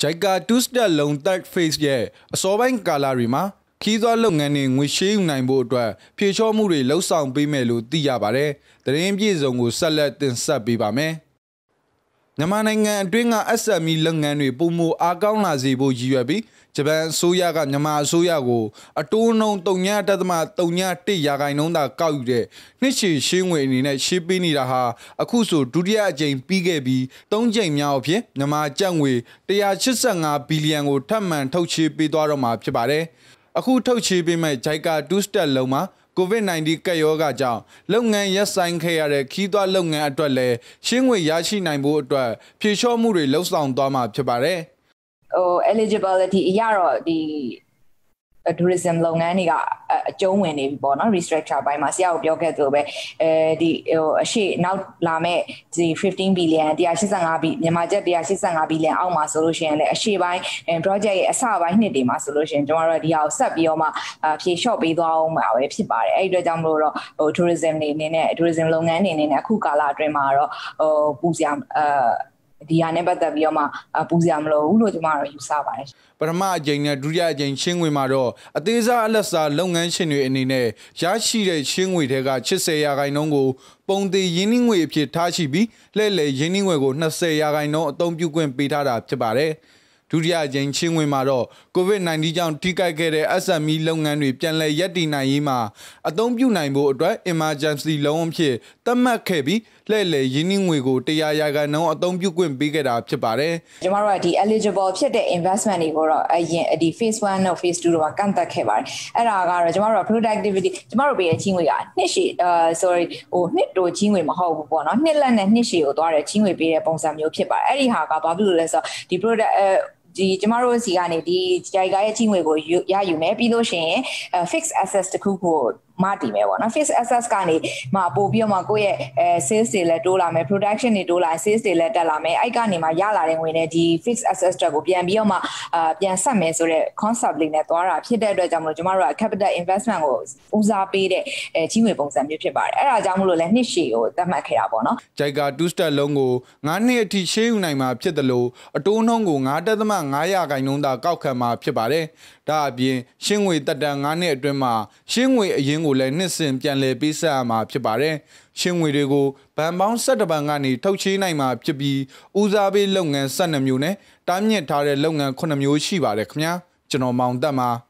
JICA Two Step Long Tag Phase ရဲ့အစောပိုင်းကာလတွေမှာခီးသွွားလုပ်ငန်းတွေငွေရှေးယူနိုင်ဖို့အတွက်ဖြေလျှော့မှုတွေလှုံ့ဆော်ပေးမယ်လို့သိရပါတယ်။သတင်းပြည့်စုံကိုဆက်လက်တင်ဆက်ပေးပါမယ်။မြန်မာနိုင်ငံအတွင်းက SME လုပ်ငန်းတွေပုံမအားကောင်းလာစေဖို့ရည်ရွယ်ပြီးဂျပန်အစိုးရကမြန်မာအစိုးရကိုအတိုးနှုန်း3.31ရာခိုင်နှုန်းသာကောက်ယူတဲ့နှစ်ရှည်ရှင်းငွေအနေနဲ့ရှင်းပေးနေတာဟာအခုဆိုဒုတိယအကြိမ်ပြီးခဲ့ပြီး၃ကြိမ်မြောက်အဖြစ်မြန်မာကျပ်ငွေ185ဘီလီယံကိုထပ်မံထုတ်ချေးပေးသွားတော့မှာဖြစ်ပါတယ်။အခုထုတ်ချေးပေးမဲ့ JICA 2 step လုံးမှာ COVID-19 ကပ်ရောဂါကြောင့်လုပ်ငန်းရပ်ဆိုင်ခဲ့ရတဲ့ခီးသွွားလုပ်ငန်းအတွက်လည်းရှင်းငွေရရှိနိုင်ဖို့အတွက်ဖြေလျှော့မှုတွေလှုပ်ဆောင်သွားမှာဖြစ်ပါတယ်။ဟို eligibility အရတော့ဒီ tourism လုပ်ငန်းတွေကအကျုံးဝင်နေပြီပေါ့နော် restructure ပိုင်းမှာဆရာကပြောခဲ့သလိုပဲအဲဒီဟိုအရှိနောက်လာမဲ့ဒီ15 billion 185ဘီမြန်မာကျပ်185 billion အောက်မှာဆိုလို့ရှိရင်လည်းအရှိပိုင်း project ရဲ့အစပိုင်းနှစ်တွေမှာဆိုလို့ရှိရင်ကျွန်တော်တို့ဒီဟာကိုဆက်ပြီးတော့မှဖြေလျှော့ပေးသွားအောင်မှာပဲဖြစ်ပါတယ်အဲ့ဒီအတွက်ကြောင့်မလို့တော့ဟို tourism နေနေနဲ့ tourism လုပ်ငန်းနေနေနဲ့အခုကာလအတွင်းမှာတော့ဟိုပူစရာအဲဒီဟာနဲ့ပတ်သက်ပြီးတော့မှပူစရာမလိုဘူးလို့ကျွန်မတော့ယူဆပါတယ်ပထမအကြိမ်နဲ့ဒုတိယအကြိမ်ချင်းငွေမှာတော့အသေးစားအလက်စားလုပ်ငန်းရှင်တွေအနေနဲ့ရရှိတဲ့ချင်းငွေတွေက80ရာခိုင်နှုန်းကိုပုံသေးရင်းနှီးငွေအဖြစ်ထားရှိပြီးလှည့်လည်ရင်းနှီးငွေကို20ရာခိုင်နှုန်းအသုံးပြုခွင့်ပေးထားတာဖြစ်ပါတယ်။ဒုတိယအကြိမ်ချင်းဝင်မှာတော့ COVID-19 ကြောင့်ထိခိုက်ခဲ့တဲ့ SME လုပ်ငန်းတွေပြန်လည်ရပ်တည်နိုင်ရေးမှာအသုံးပြုနိုင်ဖို့အတွက် emergency လုံးအဖြစ်သတ်မှတ်ခဲ့ပြီးလှည့်လည်ရင်းနှီးငွေကိုတရားရာခိုင်နှုန်းအသုံးပြုခွင့်ပေးခဲ့တာဖြစ်ပါတယ်။ကျမတို့ကဒီ eligible ဖြစ်တဲ့ investment တွေကိုတော့အရင်ဒီ phase 1နဲ့ phase 2တို့မှာကန့်သက်ခဲ့ပါတယ်။အဲ့ဒါကတော့ကျမတို့က productivity ကျမတို့ပေးတဲ့ချင်းငွေကနှစ်ရှည်အာ sorry ဟိုနှစ်တိုချင်းငွေမဟုတ်ဘူးပေါ့နော်။နှစ်လက်နဲ့နှစ်ရှည်ကိုသွားတဲ့ချင်းငွေပေးတဲ့ပုံစံမျိုးဖြစ်ပါတယ်။အဲ့ဒီဟာကဘာဖြစ်လို့လဲဆိုတော့ဒီ product ဒီကျမတို့စီကနေဒီ JICA ရဲ့ကြီးငွေကိုရယူမယ်ပြီးလို့ရှိရင် fixed asset တခုကိုမတည်မယ်ပေါ့နော် face access ကနေမှပို့ပြီးတော့မှကိုယ့်ရဲ့အဲ sales တွေလည်းတိုးလာမယ် production တွေတိုးလာ sales တွေလည်းတက်လာမယ်အဲ့ကနေမှရလာတဲ့ငွေနဲ့ဒီ fixed asset တွေကိုပြန်ပြီးတော့မှအာပြန်ဆက်မယ်ဆိုတော့ concept လေးနဲ့သွားတာဖြစ်တဲ့အတွက်ကြောင့်မလို့ကျမတို့က capital investment ကိုဦးစားပေးတဲ့အဲကြီးငွေပုံစံမျိုးဖြစ်ပါတယ်အဲ့ဒါကြောင့်မလို့လည်းနှစ်ရှည်ကိုသတ်မှတ်ခဲ့တာပေါ့နော်ကြိုက်က2 step လုံးကို9နှစ်အထိရှေ့ယူနိုင်မှာဖြစ်တယ်လို့အတိုးနှုန်းကို9.5%ခိုင်နှုန်းသာကောက်ခံမှာဖြစ်ပါတယ်ဒါအပြင်ရှင်းငွေတက်တန်9နှစ်အတွင်းမှာရှင်းငွေအရင်ကကိုလည်းနှစ်စဉ်ပြန်လည်ပေးဆက်ရမှာဖြစ်ပါတယ်။ရှင်းငွေတွေကိုဗန်ပေါင်း17ဘန်ကနေထုတ်ချေးနိုင်မှာဖြစ်ပြီးဦးစားပေးလုပ်ငန်း12မျိုးနဲ့တားမြစ်ထားတဲ့လုပ်ငန်း9မျိုးရှိပါတယ်ခင်ဗျာ။ကျွန်တော်မောင်တက်မှာ